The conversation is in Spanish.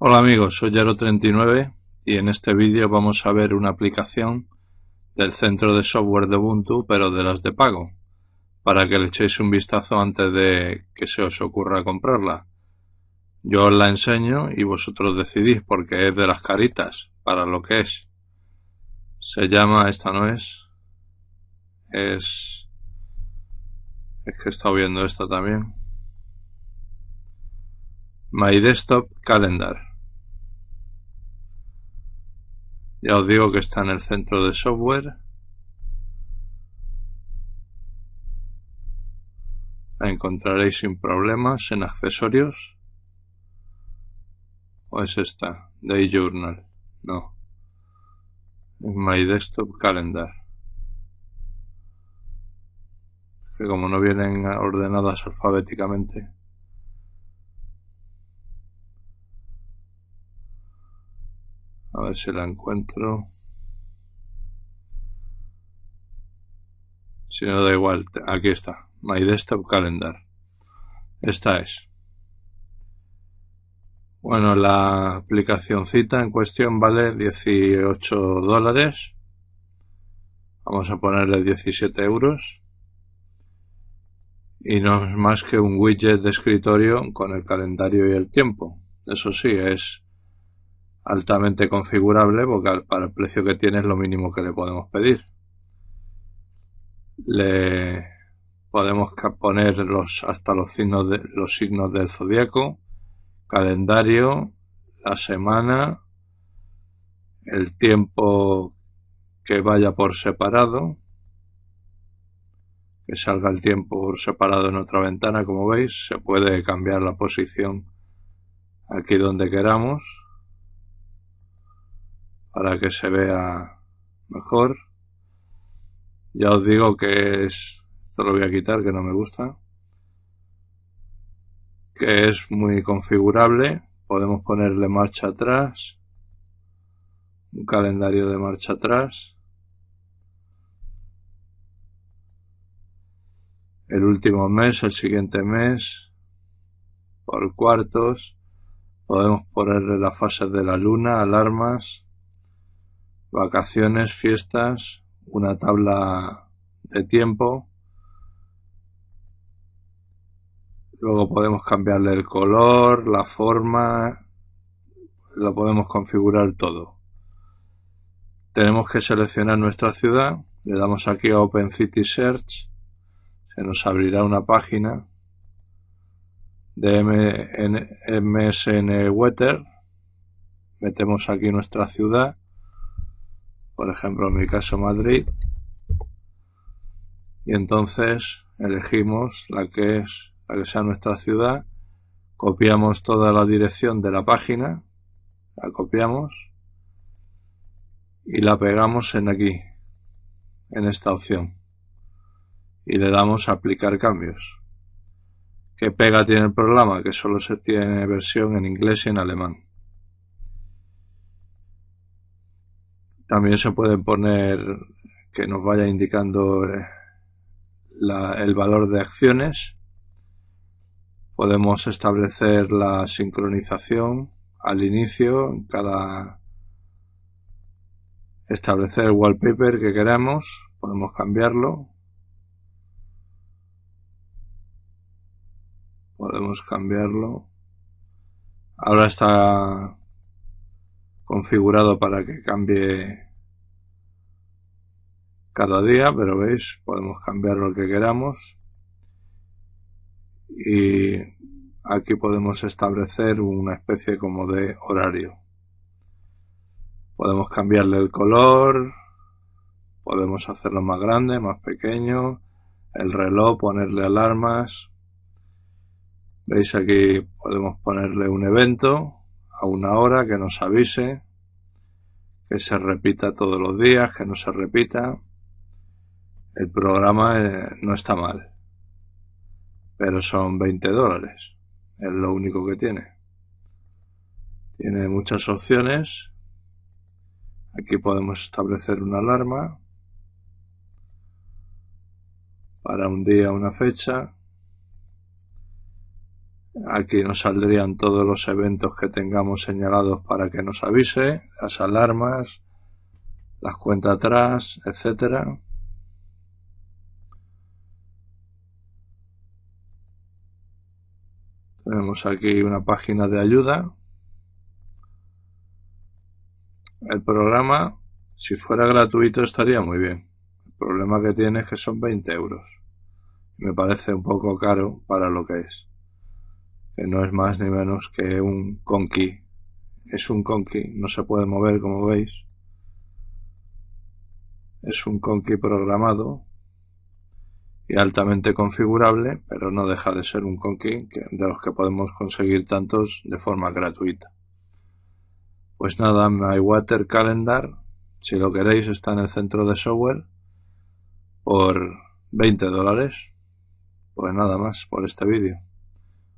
Hola amigos, soy Yaro39 y en este vídeo vamos a ver una aplicación del centro de software de Ubuntu, pero de las de pago, para que le echéis un vistazo antes de que se os ocurra comprarla. Yo os la enseño y vosotros decidís porque es de las caritas, para lo que es. Se llama, esta no es, es... es que he estado viendo esta también. My Desktop Calendar. Ya os digo que está en el centro de software. La encontraréis sin problemas en accesorios. ¿O es esta? Day Journal. No. My Desktop Calendar. Que como no vienen ordenadas alfabéticamente. A ver si la encuentro. Si no, da igual. Aquí está. My Desktop Calendar. Esta es. Bueno, la aplicación cita en cuestión vale 18 dólares. Vamos a ponerle 17 euros. Y no es más que un widget de escritorio con el calendario y el tiempo. Eso sí, es altamente configurable porque para el precio que tiene es lo mínimo que le podemos pedir. Le podemos poner hasta los signos, de, los signos del zodiaco, calendario, la semana, el tiempo que vaya por separado, que salga el tiempo por separado en otra ventana, como veis, se puede cambiar la posición aquí donde queramos para que se vea mejor. Ya os digo que es, esto lo voy a quitar que no me gusta, que es muy configurable. Podemos ponerle marcha atrás, un calendario de marcha atrás. El último mes, el siguiente mes, por cuartos. Podemos ponerle las fases de la luna, alarmas vacaciones, fiestas, una tabla de tiempo. Luego podemos cambiarle el color, la forma, lo podemos configurar todo. Tenemos que seleccionar nuestra ciudad, le damos aquí a Open City Search, se nos abrirá una página de MSN Weather, metemos aquí nuestra ciudad por ejemplo en mi caso Madrid, y entonces elegimos la que es la que sea nuestra ciudad, copiamos toda la dirección de la página, la copiamos y la pegamos en aquí, en esta opción, y le damos a aplicar cambios. ¿Qué pega tiene el programa? Que solo se tiene versión en inglés y en alemán. También se pueden poner que nos vaya indicando eh, el valor de acciones. Podemos establecer la sincronización al inicio, cada establecer el wallpaper que queramos, podemos cambiarlo. Podemos cambiarlo. Ahora está configurado para que cambie cada día, pero veis, podemos cambiar lo que queramos. Y aquí podemos establecer una especie como de horario. Podemos cambiarle el color, podemos hacerlo más grande, más pequeño, el reloj, ponerle alarmas. Veis aquí podemos ponerle un evento a una hora, que nos avise, que se repita todos los días, que no se repita. El programa eh, no está mal, pero son 20 dólares, es lo único que tiene. Tiene muchas opciones. Aquí podemos establecer una alarma para un día, una fecha, Aquí nos saldrían todos los eventos que tengamos señalados para que nos avise, las alarmas, las cuentas atrás, etc. Tenemos aquí una página de ayuda. El programa, si fuera gratuito, estaría muy bien. El problema que tiene es que son 20 euros. Me parece un poco caro para lo que es que no es más ni menos que un conky. Es un conky, no se puede mover como veis. Es un conky programado y altamente configurable, pero no deja de ser un conky de los que podemos conseguir tantos de forma gratuita. Pues nada, Water Calendar, si lo queréis, está en el centro de software por 20 dólares. Pues nada más por este vídeo.